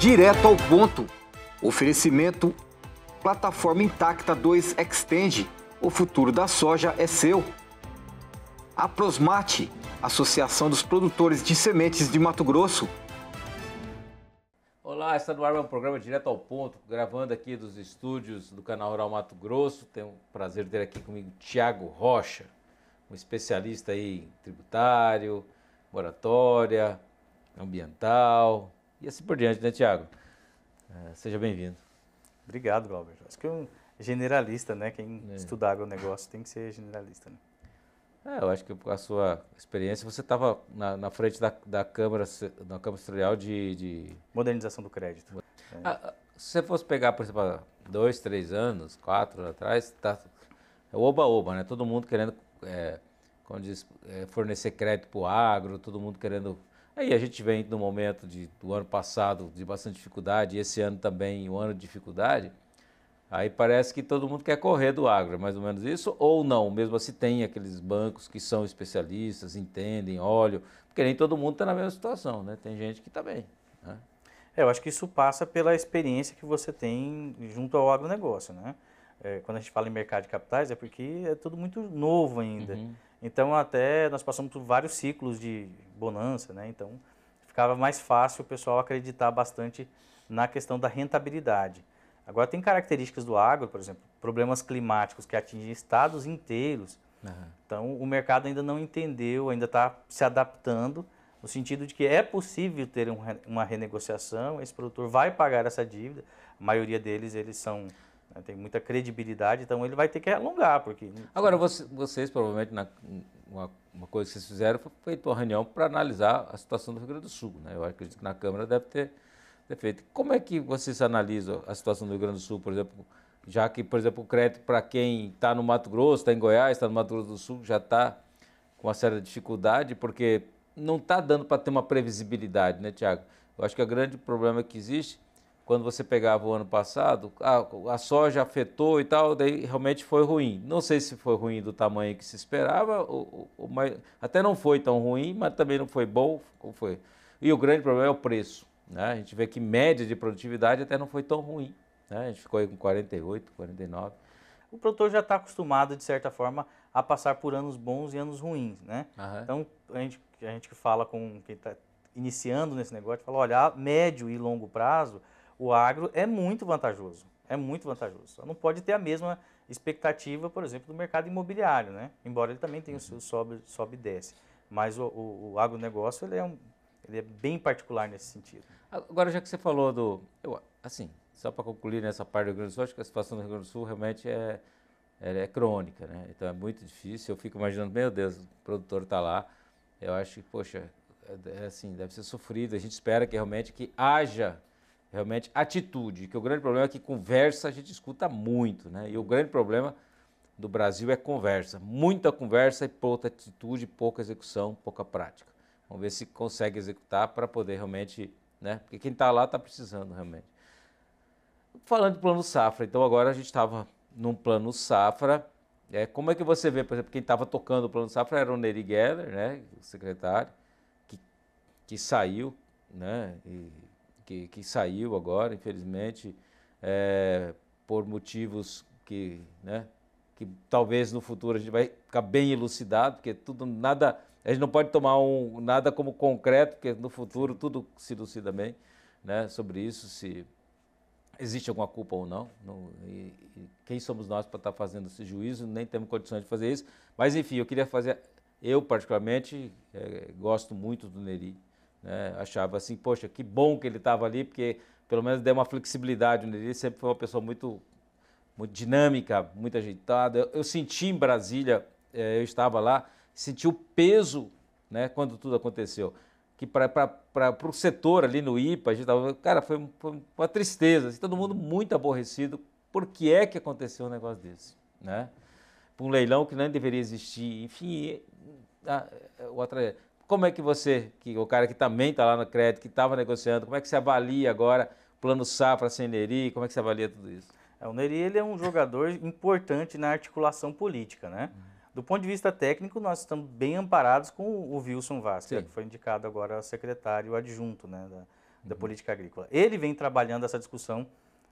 direto ao ponto. Oferecimento Plataforma Intacta 2 Extend. O futuro da soja é seu. A Prosmate, Associação dos Produtores de Sementes de Mato Grosso. Olá, está no ar um programa direto ao ponto, gravando aqui dos estúdios do canal Rural Mato Grosso. Tenho o prazer de ter aqui comigo Tiago Rocha, um especialista aí em tributário, moratória, ambiental, e assim por diante, né, Tiago? É, seja bem-vindo. Obrigado, Glauber. Acho que um generalista, né? Quem é. estudar agronegócio tem que ser generalista, né? É, eu acho que com a sua experiência, você estava na, na, frente da, da Câmara da Câmara Industrial de, de... Modernização do crédito. É. Ah, ah, se você fosse pegar, por exemplo, dois, três anos, quatro anos atrás, tá, é oba-oba, né? Todo mundo querendo, é, como diz, é, fornecer crédito para o agro, todo mundo querendo Aí a gente vem no momento de, do ano passado de bastante dificuldade, e esse ano também um ano de dificuldade. Aí parece que todo mundo quer correr do agro, é mais ou menos isso, ou não. Mesmo assim, tem aqueles bancos que são especialistas, entendem, olham, porque nem todo mundo está na mesma situação, né? Tem gente que está bem. Né? É, eu acho que isso passa pela experiência que você tem junto ao agronegócio, né? É, quando a gente fala em mercado de capitais, é porque é tudo muito novo ainda. Uhum. Então até nós passamos por vários ciclos de bonança, né? Então ficava mais fácil o pessoal acreditar bastante na questão da rentabilidade. Agora tem características do agro, por exemplo, problemas climáticos que atingem estados inteiros. Uhum. Então o mercado ainda não entendeu, ainda está se adaptando no sentido de que é possível ter uma renegociação, esse produtor vai pagar essa dívida. A maioria deles eles são né, tem muita credibilidade, então ele vai ter que alongar. porque... Agora, você, vocês provavelmente, na, uma, uma, coisa que vocês fizeram foi feito uma reunião para analisar a situação do Rio Grande do Sul. Né? Eu acredito que na Câmara deve ter, ter feito. Como é que vocês analisam a situação do Rio Grande do Sul, por exemplo, já que, por exemplo, o crédito para quem está no Mato Grosso, está em Goiás, está no Mato Grosso do Sul, já está com uma certa dificuldade, porque não está dando para ter uma previsibilidade, né, Tiago? Eu acho que o grande problema que existe quando você pegava o ano passado, a, ah, a, soja afetou e tal, daí realmente foi ruim. Não sei se foi ruim do tamanho que se esperava, ou, ou, mas, até não foi tão ruim, mas também não foi bom. foi. E o grande problema é o preço. Né? A gente vê que média de produtividade até não foi tão ruim. Né? A gente ficou aí com 48, 49. O produtor já está acostumado, de certa forma, a passar por anos bons e anos ruins. Né? Então, a gente, a gente que fala com quem está iniciando nesse negócio, fala, olha, médio e longo prazo, o agro é muito vantajoso. É muito vantajoso. Não pode ter a mesma expectativa, por exemplo, do mercado imobiliário, né? Embora ele também tenha o seu uhum. sobe, sobe e desce. Mas o, o, o agronegócio ele é, um, ele é bem particular nesse sentido. Agora, já que você falou do. Eu, assim, só para concluir nessa parte do Rio Grande do Sul, acho que a situação do Rio Grande do Sul realmente é, é crônica, né? Então é muito difícil. Eu fico imaginando, meu Deus, o produtor está lá. Eu acho que, poxa, é, é, assim, deve ser sofrido. A gente espera que realmente que haja realmente atitude, que o grande problema é que conversa a gente escuta muito, né? E o grande problema do Brasil é conversa, muita conversa e pouca atitude, pouca execução, pouca prática. Vamos ver se consegue executar para poder realmente, né? Porque quem está lá está precisando realmente. Falando do plano safra, então agora a gente estava num plano safra. É, como é que você vê, por exemplo, quem estava tocando o plano safra era o Neri Geller, né? O secretário que, que saiu, né? E que, que saiu agora, infelizmente, é, por motivos que, né, que talvez no futuro a gente vai ficar bem elucidado, porque tudo, nada, a gente não pode tomar um, nada como concreto, porque no futuro tudo se elucida bem né, sobre isso, se existe alguma culpa ou não. não e, e quem somos nós para estar tá fazendo esse juízo? Nem temos condições de fazer isso. Mas, enfim, eu queria fazer. Eu, particularmente, é, gosto muito do Neri. Né? Achava assim, poxa, que bom que ele estava ali, porque pelo menos deu uma flexibilidade nele. Ele sempre foi uma pessoa muito, muito dinâmica, muito agitada. Eu, eu senti em Brasília, eh, eu estava lá, senti o peso né, quando tudo aconteceu. Que para o setor ali no IPA, a gente tava, cara, foi, foi uma tristeza. Assim, todo mundo muito aborrecido. Por que é que aconteceu um negócio desse? Né? um leilão que não deveria existir. Enfim, a, a, ah, o atraso. Como é que você, que o cara que também está lá no crédito, que estava negociando, como é que você avalia agora plano safra sem Neri? Como é que você avalia tudo isso? É, o Neri ele é um jogador importante na articulação política, né? Uhum. Do ponto de vista técnico, nós estamos bem amparados com o Wilson Vasco, que foi indicado agora secretário adjunto né, da, da uhum. política agrícola. Ele vem trabalhando essa discussão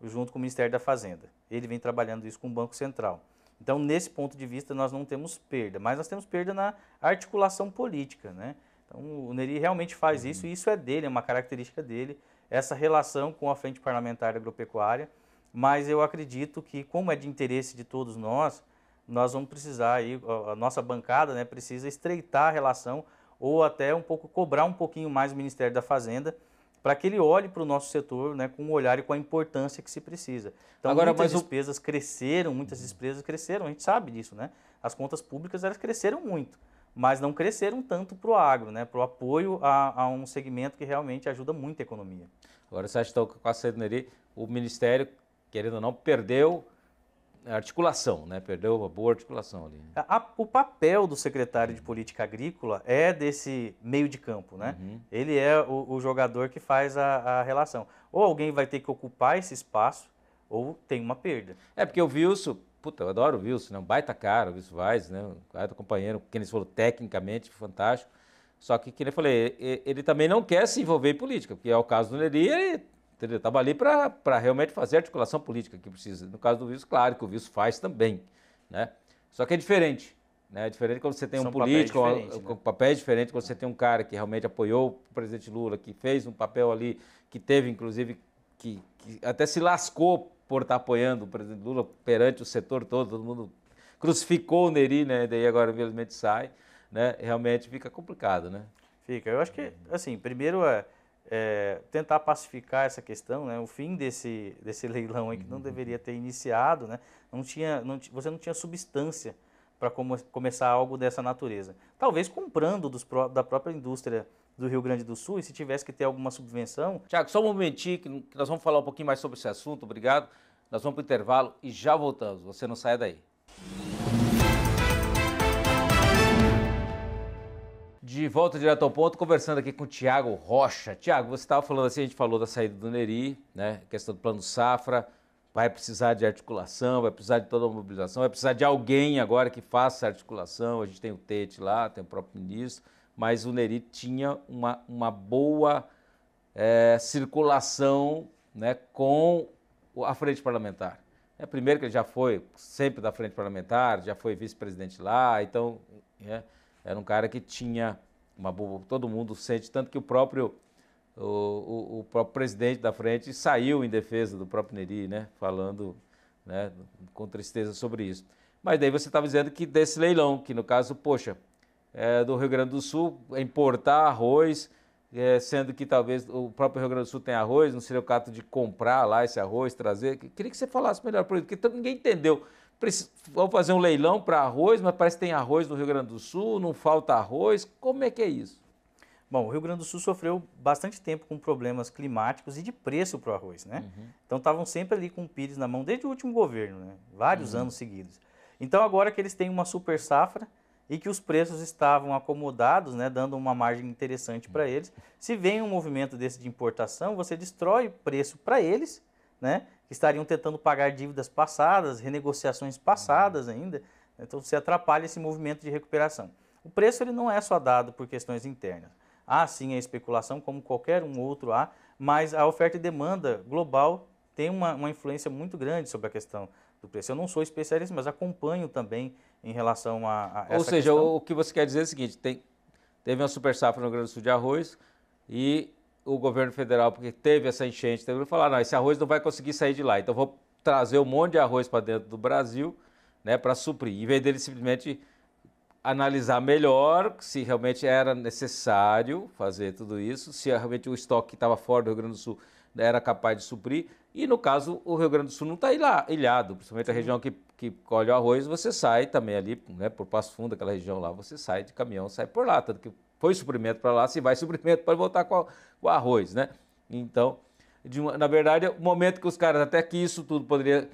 junto com o Ministério da Fazenda. Ele vem trabalhando isso com o Banco Central. Então, nesse ponto de vista, nós não temos perda, mas nós temos perda na articulação política. Né? Então, o Neri realmente faz uhum. isso, e isso é dele, é uma característica dele, essa relação com a Frente Parlamentar Agropecuária. Mas eu acredito que, como é de interesse de todos nós, nós vamos precisar, aí, a nossa bancada né, precisa estreitar a relação ou até um pouco cobrar um pouquinho mais o Ministério da Fazenda para que ele olhe para o nosso setor né, com o olhar e com a importância que se precisa. Então, Agora, muitas mas despesas o... cresceram, muitas despesas cresceram, a gente sabe disso, né? As contas públicas elas cresceram muito, mas não cresceram tanto para o agro, né? Para o apoio a, a, um segmento que realmente ajuda muito a economia. Agora, você acha que tá com a Sedneri, o Ministério, querendo ou não, perdeu é, articulação, né? Perdeu uma boa articulação ali. Né? A, o papel do secretário de política agrícola é desse meio de campo, né? Uhum. Ele é o, o, jogador que faz a, a, relação. Ou alguém vai ter que ocupar esse espaço, ou tem uma perda. É porque o Wilson, puta, eu adoro o Wilson, né? Um baita cara, o Wilson Vaz, né? Um baita companheiro, que eles falou tecnicamente, fantástico. Só que, como eu falei, ele, ele também não quer se envolver em política, porque é o caso do Neri, ele Entendeu? Estava ali para realmente fazer a articulação política que precisa. No caso do vice, claro que o vice faz também. Né? Só que é diferente. Né? É diferente quando você tem São um político, papéis papel né? diferente papéis diferentes, quando você tem um cara que realmente apoiou o presidente Lula, que fez um papel ali, que teve, inclusive, que, que até se lascou por estar tá apoiando o presidente Lula perante o setor todo, todo mundo crucificou o Neri, né? Daí agora, infelizmente, sai. Né? Realmente fica complicado, né? Fica. Eu acho que, assim, primeiro é é, tentar pacificar essa questão, né? o fim desse, desse leilão aí que não uhum. deveria ter iniciado, né? não tinha, não, você não tinha substância para come, começar algo dessa natureza. Talvez comprando dos, da própria indústria do Rio Grande do Sul e se tivesse que ter alguma subvenção. Tiago, só um momentinho que nós vamos falar um pouquinho mais sobre esse assunto, obrigado. Nós vamos para o intervalo e já voltamos, você não sai daí. De volta direto ao ponto, conversando aqui com o Tiago Rocha. Tiago, você estava falando assim, a gente falou da saída do Neri, né? Questão do plano safra, vai precisar de articulação, vai precisar de toda a mobilização, vai precisar de alguém agora que faça a articulação. A gente tem o Tete lá, tem o próprio ministro, mas o Neri tinha uma, uma boa é, circulação né, com a frente parlamentar. É, primeiro que ele já foi sempre da frente parlamentar, já foi vice-presidente lá, então. Né? Era um cara que tinha uma boa, todo mundo sente, tanto que o próprio, o, o, o, próprio presidente da frente saiu em defesa do próprio Neri, né? Falando né, com tristeza sobre isso. Mas daí você estava dizendo que desse leilão, que no caso, poxa, é, do Rio Grande do Sul importar arroz, é, sendo que talvez o próprio Rio Grande do Sul tenha arroz, não seria o caso de comprar lá esse arroz, trazer. Queria que você falasse melhor para ele, porque ninguém entendeu vão fazer um leilão para arroz, mas parece que tem arroz no Rio Grande do Sul, não falta arroz. Como é que é isso? Bom, o Rio Grande do Sul sofreu bastante tempo com problemas climáticos e de preço para o arroz, né? Uhum. Então estavam sempre ali com o Pires na mão desde o último governo, né? Vários uhum. anos seguidos. Então agora que eles têm uma super safra e que os preços estavam acomodados, né, dando uma margem interessante para eles, se vem um movimento desse de importação, você destrói preço para eles, né? que estariam tentando pagar dívidas passadas, renegociações passadas uhum. ainda. Né? Então você atrapalha esse movimento de recuperação. O preço ele não é só dado por questões internas. Há sim a especulação, como qualquer um outro há, mas a oferta e demanda global tem uma, uma influência muito grande sobre a questão do preço. Eu não sou especialista, mas acompanho também em relação a, a essa Ou seja, questão. o que você quer dizer é o seguinte, tem, teve uma super safra no Grande do Sul de arroz e o governo federal, porque teve essa enchente, teve falar, não, esse arroz não vai conseguir sair de lá, então vou trazer um monte de arroz para dentro do Brasil, né, para suprir, em vez dele simplesmente analisar melhor se realmente era necessário fazer tudo isso, se realmente o estoque que estava fora do Rio Grande do Sul era capaz de suprir, e no caso o Rio Grande do Sul não está ilhado, principalmente a região que, que colhe o arroz, você sai também ali, né, por Passo Fundo, aquela região lá, você sai de caminhão, sai por lá, tanto que foi suprimento para lá, se vai suprimento para voltar com, a, com arroz, né? Então, uma, na verdade, é o momento que os caras, até que isso tudo poderia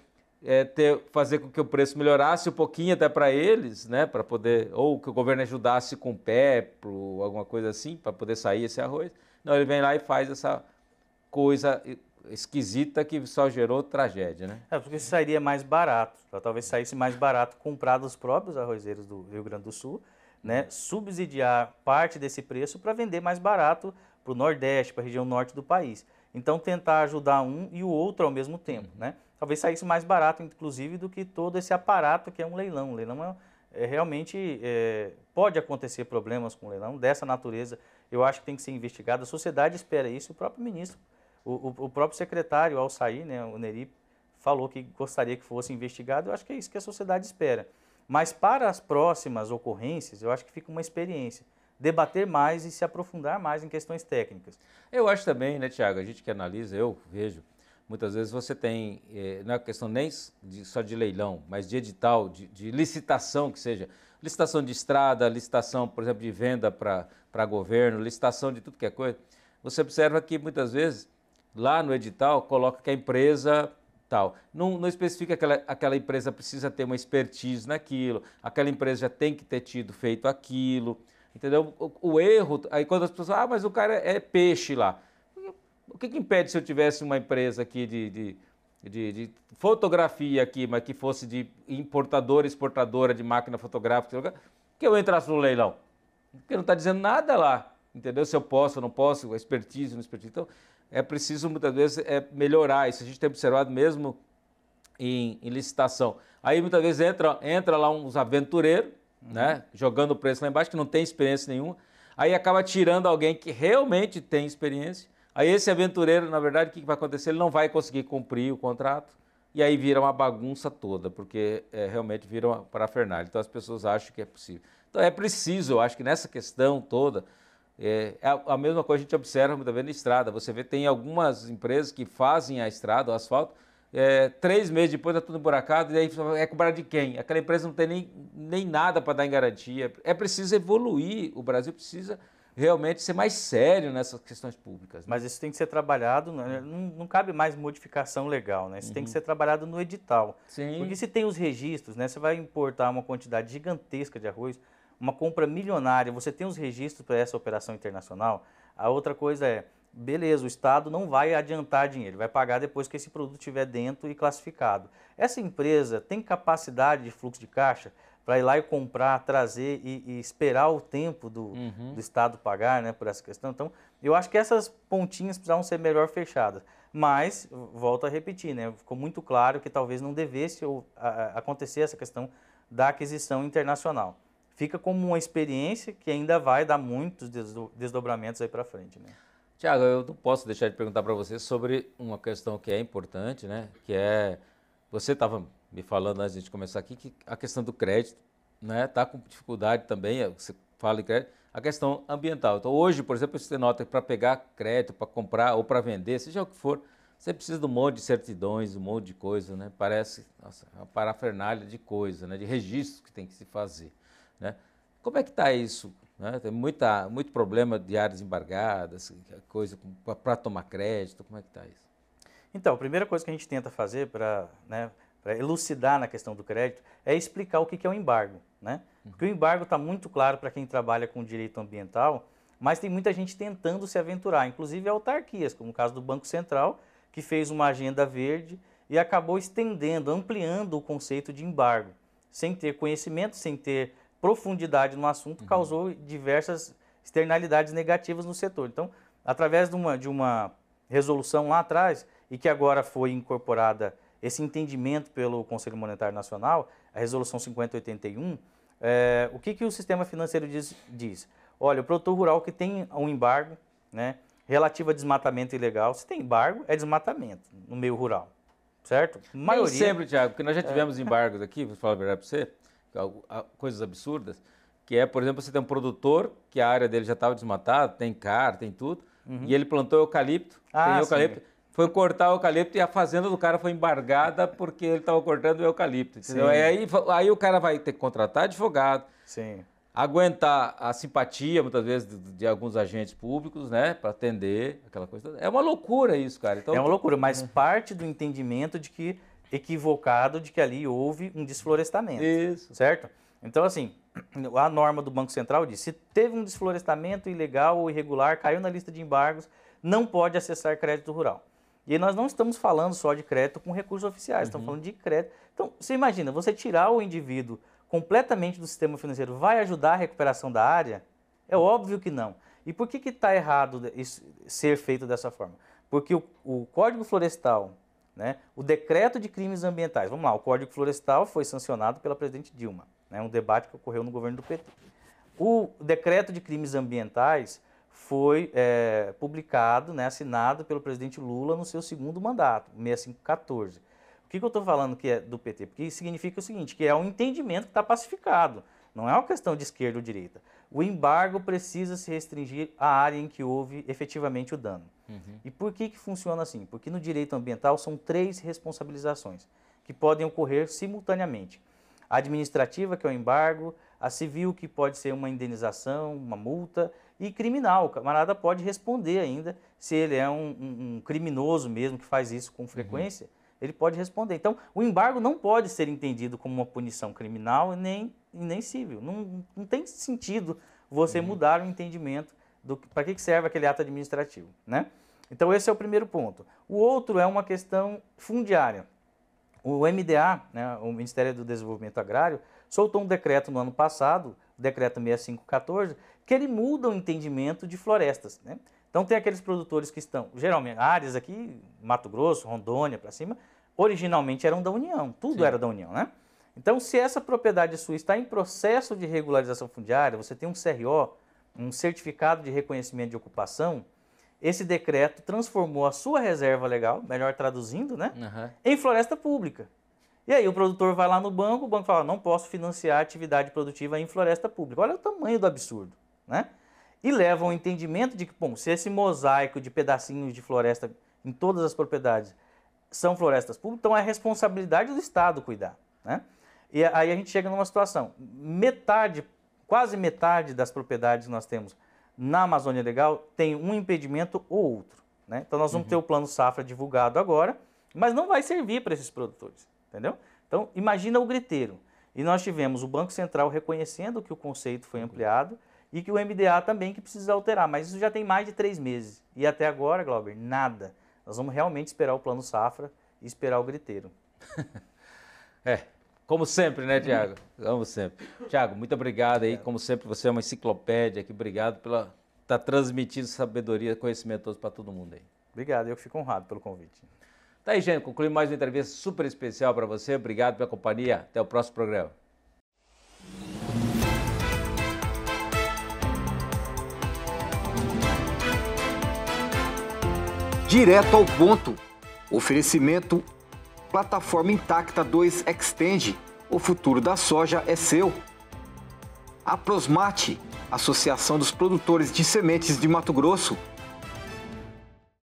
é, ter, fazer com que o preço melhorasse um pouquinho até para eles, né? Para poder, ou que o governo ajudasse com peplo, alguma coisa assim, para poder sair esse arroz. Não, ele vem lá e faz essa coisa esquisita que só gerou tragédia, né? É, porque sairia mais barato. Talvez saísse mais barato comprar dos próprios arrozeiros do Rio Grande do Sul né, subsidiar parte desse preço para vender mais barato para o Nordeste, para a região norte do país. Então, tentar ajudar um e o outro ao mesmo tempo. Né? Talvez saísse mais barato, inclusive, do que todo esse aparato que é um leilão. O leilão é, é realmente é, pode acontecer problemas com o leilão dessa natureza. Eu acho que tem que ser investigado. A sociedade espera isso. O próprio ministro, o, o, o próprio secretário, ao sair, né, o Neri, falou que gostaria que fosse investigado. Eu acho que é isso que a sociedade espera. Mas para as próximas ocorrências, eu acho que fica uma experiência. Debater mais e se aprofundar mais em questões técnicas. Eu acho também, né, Tiago? A gente que analisa, eu vejo, muitas vezes você tem, eh, não é questão nem de, só de leilão, mas de edital, de, de, licitação que seja. Licitação de estrada, licitação, por exemplo, de venda para governo, licitação de tudo que é coisa. Você observa que muitas vezes, lá no edital, coloca que a empresa tal. Não, não especifica que aquela, aquela empresa precisa ter uma expertise naquilo, aquela empresa já tem que ter tido feito aquilo, entendeu? O, o erro, aí quando as pessoas, ah, mas o cara é peixe lá. O que, que impede se eu tivesse uma empresa aqui de, de de, de, fotografia aqui, mas que fosse de importadora, exportadora de máquina fotográfica, que eu entrasse no leilão. Porque não está dizendo nada lá entendeu? Se eu posso ou não posso, expertise ou não expertise. Então, é preciso muitas vezes é, melhorar isso. A gente tem observado mesmo em, em licitação. Aí muitas vezes entra, entra lá uns aventureiros, uhum. né? Jogando o preço lá embaixo, que não tem experiência nenhuma. Aí acaba tirando alguém que realmente tem experiência. Aí esse aventureiro, na verdade, o que vai acontecer? Ele não vai conseguir cumprir o contrato. E aí vira uma bagunça toda, porque é, realmente vira uma parafernália. Então as pessoas acham que é possível. Então é preciso, eu acho que nessa questão toda, é, a, mesma coisa a gente observa muitas vezes na estrada. Você vê, tem algumas empresas que fazem a estrada, o asfalto, é, três meses depois está tudo buracado e aí é cobrar de quem? Aquela empresa não tem nem, nem nada para dar em garantia. É preciso evoluir, o Brasil precisa realmente ser mais sério nessas questões públicas. Né? Mas isso tem que ser trabalhado, né? não, não, cabe mais modificação legal, né? Isso uhum. tem que uhum. ser trabalhado no edital. Sim. Porque se tem os registros, né? Você vai importar uma quantidade gigantesca de arroz, uma compra milionária, você tem os registros para essa operação internacional. A outra coisa é, beleza, o Estado não vai adiantar dinheiro, vai pagar depois que esse produto estiver dentro e classificado. Essa empresa tem capacidade de fluxo de caixa para ir lá e comprar, trazer e, e esperar o tempo do, uhum. do Estado pagar né, por essa questão. Então, eu acho que essas pontinhas precisavam ser melhor fechadas. Mas, volto a repetir, né, ficou muito claro que talvez não devesse ou, acontecer essa questão da aquisição internacional fica como uma experiência que ainda vai dar muitos desdobramentos aí para frente, né? Tiago, eu não posso deixar de perguntar para você sobre uma questão que é importante, né? Que é você estava me falando antes de começar aqui que a questão do crédito, né? Tá com dificuldade também. É, você fala em crédito, a questão ambiental. Então hoje, por exemplo, você nota que para pegar crédito, para comprar ou para vender, seja o que for, você precisa de um monte de certidões, um monte de coisa, né? Parece nossa, é uma parafernália de coisa, né? De registros que tem que se fazer. Né? Como é que está isso? Né? Tem muita, muito problema de áreas embargadas, coisa para tomar crédito, como é que está isso? Então, a primeira coisa que a gente tenta fazer para né, elucidar na questão do crédito é explicar o que, que é o embargo. Né? Uhum. Porque o embargo está muito claro para quem trabalha com direito ambiental, mas tem muita gente tentando se aventurar, inclusive autarquias, como o caso do Banco Central, que fez uma agenda verde e acabou estendendo, ampliando o conceito de embargo, sem ter conhecimento, sem ter profundidade no assunto uhum. causou diversas externalidades negativas no setor. Então, através de uma, de uma resolução lá atrás, e que agora foi incorporada esse entendimento pelo Conselho Monetário Nacional, a Resolução 5081, é, o que, que o sistema financeiro diz, diz? Olha, o produtor rural que tem um embargo né, relativo a desmatamento ilegal, se tem embargo, é desmatamento no meio rural, certo? maioria, sempre, Tiago, porque nós já é. tivemos é... embargos aqui, vou falar a verdade para você, coisas absurdas, que é, por exemplo, você tem um produtor que a área dele já estava desmatada, tem car, tem tudo, uhum. e ele plantou eucalipto, ah, tem eucalipto. Sim. Foi cortar o eucalipto e a fazenda do cara foi embargada porque ele estava cortando o eucalipto. Entendeu? E aí, aí o cara vai ter que contratar advogado, sim. aguentar a simpatia, muitas vezes, de, de alguns agentes públicos, né? Para atender aquela coisa. É uma loucura isso, cara. Então, é uma loucura, mas uhum. parte do entendimento de que equivocado de que ali houve um desflorestamento. Isso. Certo? Então, assim, a norma do Banco Central diz: se teve um desflorestamento ilegal ou irregular, caiu na lista de embargos, não pode acessar crédito rural. E nós não estamos falando só de crédito com recursos oficiais, uhum. estamos falando de crédito. Então, você imagina, você tirar o indivíduo completamente do sistema financeiro vai ajudar a recuperação da área? É óbvio que não. E por que está errado isso, ser feito dessa forma? Porque o, o Código Florestal né? O decreto de crimes ambientais, vamos lá, o Código Florestal foi sancionado pela presidente Dilma, né? um debate que ocorreu no governo do PT. O decreto de crimes ambientais foi é, publicado, né, assinado pelo presidente Lula no seu segundo mandato, 6514. O que, que eu estou falando que é do PT? Porque significa o seguinte, que é um entendimento que está pacificado, não é uma questão de esquerda ou direita. O embargo precisa se restringir à área em que houve efetivamente o dano. Uhum. E por que, que funciona assim? Porque no direito ambiental são três responsabilizações que podem ocorrer simultaneamente. A administrativa, que é o embargo, a civil, que pode ser uma indenização, uma multa, e criminal. O camarada pode responder ainda, se ele é um, um, criminoso mesmo, que faz isso com uhum. frequência, uhum. ele pode responder. Então, o embargo não pode ser entendido como uma punição criminal nem, nem civil. Não, não tem sentido você uhum. mudar o entendimento para que, que serve aquele ato administrativo, né? Então esse é o primeiro ponto. O outro é uma questão fundiária. O MDA, né, o Ministério do Desenvolvimento Agrário, soltou um decreto no ano passado, o decreto 6514, que ele muda o entendimento de florestas, né? Então tem aqueles produtores que estão, geralmente, áreas aqui, Mato Grosso, Rondônia, para cima, originalmente eram da União, tudo Sim. era da União, né? Então, se essa propriedade sua está em processo de regularização fundiária, você tem um CRO, um certificado de reconhecimento de ocupação, esse decreto transformou a sua reserva legal, melhor traduzindo, né, uhum. em floresta pública. E aí o produtor vai lá no banco, o banco fala, não posso financiar atividade produtiva em floresta pública. Olha o tamanho do absurdo, né? E leva ao entendimento de que, bom, se esse mosaico de pedacinhos de floresta em todas as propriedades são florestas públicas, então é responsabilidade do Estado cuidar, né? E aí a gente chega numa situação, metade Quase metade das propriedades que nós temos na Amazônia Legal tem um impedimento ou outro. Né? Então nós vamos uhum. ter o plano safra divulgado agora, mas não vai servir para esses produtores, entendeu? Então imagina o griteiro. E nós tivemos o Banco Central reconhecendo que o conceito foi uhum. ampliado e que o MDA também que precisa alterar, mas isso já tem mais de três meses. E até agora, Glauber, nada. Nós vamos realmente esperar o plano safra e esperar o griteiro. é, como sempre, né, Tiago? Como sempre. Tiago, muito obrigado aí. Como sempre, você é uma enciclopédia aqui. Obrigado pela estar tá transmitindo sabedoria, conhecimento para todo mundo aí. Obrigado, eu fico honrado pelo convite. Tá aí, gente. Concluí mais uma entrevista super especial para você. Obrigado pela companhia. Até o próximo programa. Direto ao ponto. Oferecimento plataforma intacta 2 Extend. O futuro da soja é seu. A Prosmate, Associação dos Produtores de Sementes de Mato Grosso,